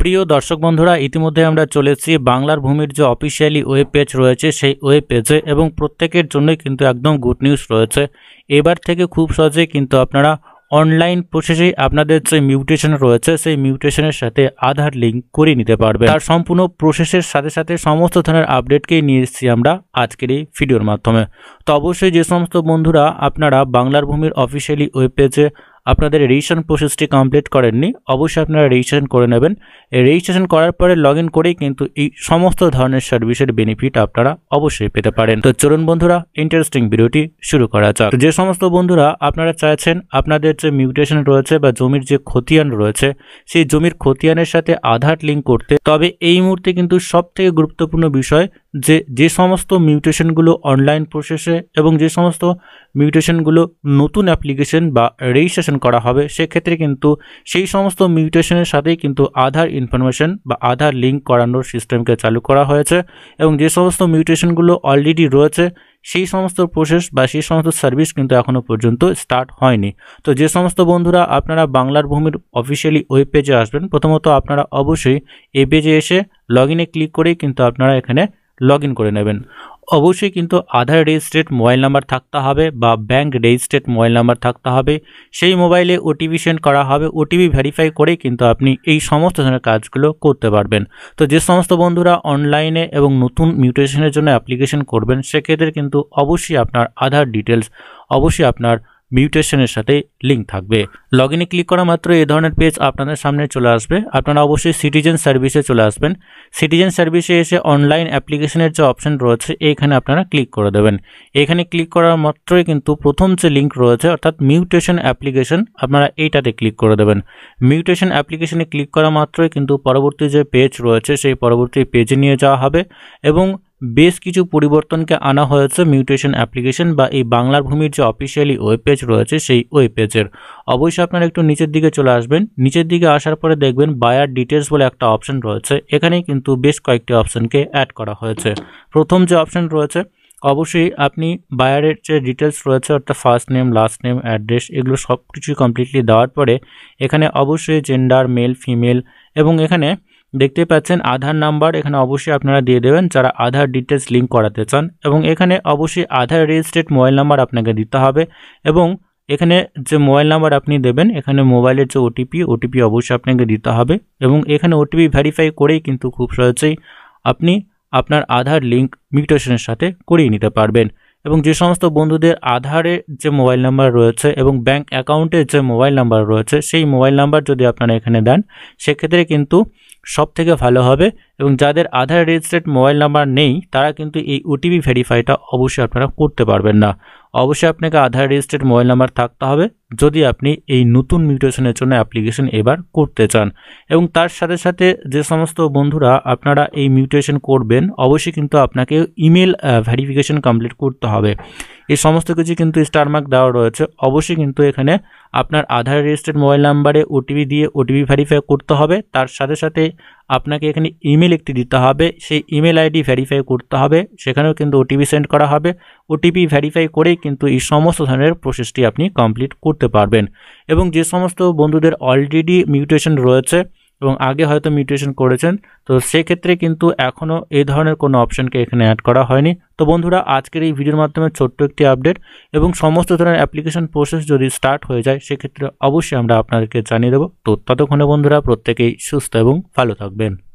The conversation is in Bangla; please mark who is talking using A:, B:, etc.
A: প্রিয় দর্শক বন্ধুরা ইতিমধ্যে আমরা চলেছি বাংলার ভূমির যে অফিসিয়ালি ওয়েব পেজ রয়েছে সেই ওয়েব পেজে এবং প্রত্যেকের জন্যই কিন্তু একদম গুড নিউজ রয়েছে এবার থেকে খুব সহজে কিন্তু আপনারা অনলাইন প্রসেসেই আপনাদের যে মিউটেশন রয়েছে সেই মিউটেশনের সাথে আধার লিঙ্ক করে নিতে পারবে আর সম্পূর্ণ প্রসেসের সাথে সাথে সমস্ত ধরনের আপডেটকেই নিয়ে এসেছি আমরা আজকের এই ভিডিওর মাধ্যমে তো অবশ্যই যে সমস্ত বন্ধুরা আপনারা বাংলার ভূমির অফিসিয়ালি ওয়েব পেজে আপনাদের রেজিস্ট্রেশন প্রসেসটি কমপ্লিট করেননি অবশ্যই আপনারা রেজিস্ট্রেশন করে নেবেন রেজিস্ট্রেশন করার পরে লগ ইন করেই কিন্তু এই সমস্ত ধরনের সার্ভিসের বেনিফিট আপনারা অবশ্যই পেতে পারেন তো চলুন বন্ধুরা ইন্টারেস্টিং ভিডিওটি শুরু করা যাক যে সমস্ত বন্ধুরা আপনারা চাইছেন আপনাদের যে মিউটেশন রয়েছে বা জমির যে খতিয়ান রয়েছে সেই জমির খতিয়ানের সাথে আধার লিঙ্ক করতে তবে এই মুহূর্তে কিন্তু সবথেকে গুরুত্বপূর্ণ বিষয় যে যে সমস্ত মিউটেশনগুলো অনলাইন প্রসেসে এবং যে সমস্ত মিউটেশনগুলো নতুন অ্যাপ্লিকেশন বা রেজিস্ট্রেশন করা হবে সেক্ষেত্রে কিন্তু সেই সমস্ত মিউটেশনের সাথেই কিন্তু আধার ইনফরমেশন বা আধার লিঙ্ক করানোর সিস্টেমকে চালু করা হয়েছে এবং যে সমস্ত মিউটেশনগুলো অলরেডি রয়েছে সেই সমস্ত প্রসেস বা সেই সমস্ত সার্ভিস কিন্তু এখনও পর্যন্ত স্টার্ট হয়নি তো যে সমস্ত বন্ধুরা আপনারা বাংলার ভূমির অফিসিয়ালি ওয়েব পেজে আসবেন প্রথমত আপনারা অবশ্যই এ পেজে এসে লগ ইনে ক্লিক করেই কিন্তু আপনারা এখানে লগ করে নেবেন অবশ্যই কিন্তু আধার রেজিস্ট্রেড মোবাইল নাম্বার থাকতে হবে বা ব্যাঙ্ক রেজিস্ট্রেড মোবাইল নাম্বার থাকতে হবে সেই মোবাইলে ওটিপি সেন্ড করা হবে ওটিপি ভেরিফাই করে কিন্তু আপনি এই সমস্ত ধরনের কাজগুলো করতে পারবেন তো যে সমস্ত বন্ধুরা অনলাইনে এবং নতুন মিউটেশনের জন্য অ্যাপ্লিকেশন করবেন সেক্ষেত্রে কিন্তু অবশ্যই আপনার আধার ডিটেলস অবশ্যই আপনার মিউটেশনের সাথে লিঙ্ক থাকবে লগ ইনে ক্লিক করা মাত্র এই ধরনের পেজ আপনাদের সামনে চলে আসবে আপনারা অবশ্যই সিটিজেন সার্ভিসে চলে আসবেন সিটিজেন সার্ভিসে এসে অনলাইন অ্যাপ্লিকেশনের যে অপশন রয়েছে এইখানে আপনারা ক্লিক করে দেবেন এখানে ক্লিক করার মাত্রই কিন্তু প্রথম যে লিঙ্ক রয়েছে অর্থাৎ মিউটেশন অ্যাপ্লিকেশন আপনারা এইটাতে ক্লিক করে দেবেন মিউটেশন অ্যাপ্লিকেশনে ক্লিক করা মাত্রই কিন্তু পরবর্তী যে পেজ রয়েছে সেই পরবর্তী পেজে নিয়ে যাওয়া হবে এবং বেশ কিছু পরিবর্তনকে আনা হয়েছে মিউটেশন অ্যাপ্লিকেশন বা এই বাংলার ভূমির যে অফিসিয়ালি ওয়েব রয়েছে সেই ওয়েব পেজের অবশ্যই আপনারা একটু নিচের দিকে চলে আসবেন নিচের দিকে আসার পরে দেখবেন বায়ার ডিটেলস বলে একটা অপশন রয়েছে এখানেই কিন্তু বেশ কয়েকটি অপশনকে অ্যাড করা হয়েছে প্রথম যে অপশন রয়েছে অবশ্যই আপনি বায়ারের যে ডিটেলস রয়েছে অর্থাৎ first name last name address এগুলো সব কিছুই কমপ্লিটলি দেওয়ার পরে এখানে অবশ্যই জেন্ডার মেল ফিমেল এবং এখানে দেখতে পাচ্ছেন আধার নাম্বার এখানে অবশ্যই আপনারা দিয়ে দেবেন যারা আধার ডিটেলস লিঙ্ক করাতে চান এবং এখানে অবশ্যই আধার রেজিস্ট্রেড মোবাইল নাম্বার আপনাকে দিতে হবে এবং এখানে যে মোবাইল নাম্বার আপনি দেবেন এখানে মোবাইলের যে ওটিপি ওটিপি অবশ্যই আপনাকে দিতে হবে এবং এখানে ওটিপি ভেরিফাই করেই কিন্তু খুব সহজেই আপনি আপনার আধার লিঙ্ক মিউটেশনের সাথে করিয়ে নিতে পারবেন এবং যে সমস্ত বন্ধুদের আধারে যে মোবাইল নাম্বার রয়েছে এবং ব্যাংক অ্যাকাউন্টের যে মোবাইল নাম্বার রয়েছে সেই মোবাইল নাম্বার যদি আপনারা এখানে দেন সেক্ষেত্রে কিন্তু সব থেকে ভালো হবে এবং যাদের আধার রেজিস্ট্রেড মোবাইল নাম্বার নেই তারা কিন্তু এই ওটিপি ভেরিফাইটা অবশ্যই আপনারা করতে পারবেন না অবশ্যই আপনাকে আধার রেজিস্টার্ড মোবাইল নাম্বার থাকতে হবে যদি আপনি এই নতুন মিউটেশনের জন্য অ্যাপ্লিকেশন এবার করতে চান এবং তার সাথে সাথে যে সমস্ত বন্ধুরা আপনারা এই মিউটেশন করবেন অবশ্যই কিন্তু আপনাকে ইমেল ভ্যারিফিকেশন কমপ্লিট করতে হবে এই সমস্ত কিছু কিন্তু স্টারমার্ক দেওয়া রয়েছে অবশ্যই কিন্তু এখানে আপনার আধার রেজিস্টার্ড মোবাইল নাম্বারে ওটিপি দিয়ে ওটিপি ভেরিফাই করতে হবে তার সাথে সাথে আপনাকে এখানে ইমেল একটি দিতে হবে সেই ইমেল আইডি ভেরিফাই করতে হবে সেখানেও কিন্তু ওটিপি সেন্ড করা হবে ওটিপি ভেরিফাই করেই কিন্তু এই সমস্ত ধরনের প্রসেসটি আপনি কমপ্লিট করতে পারবেন এবং যে সমস্ত বন্ধুদের অলরেডি মিউটেশন রয়েছে এবং আগে হয়তো মিউটেশন করেছেন তো সেক্ষেত্রে কিন্তু এখনও এই ধরনের কোনো অপশানকে এখানে অ্যাড করা হয়নি তো বন্ধুরা আজকের এই ভিডিওর মাধ্যমে ছোট্ট একটি আপডেট এবং সমস্ত ধরনের অ্যাপ্লিকেশন প্রসেস যদি স্টার্ট হয়ে যায় সেক্ষেত্রে অবশ্যই আমরা আপনাদেরকে জানিয়ে দেবো তো ততক্ষণে বন্ধুরা প্রত্যেকেই সুস্থ এবং ভালো থাকবেন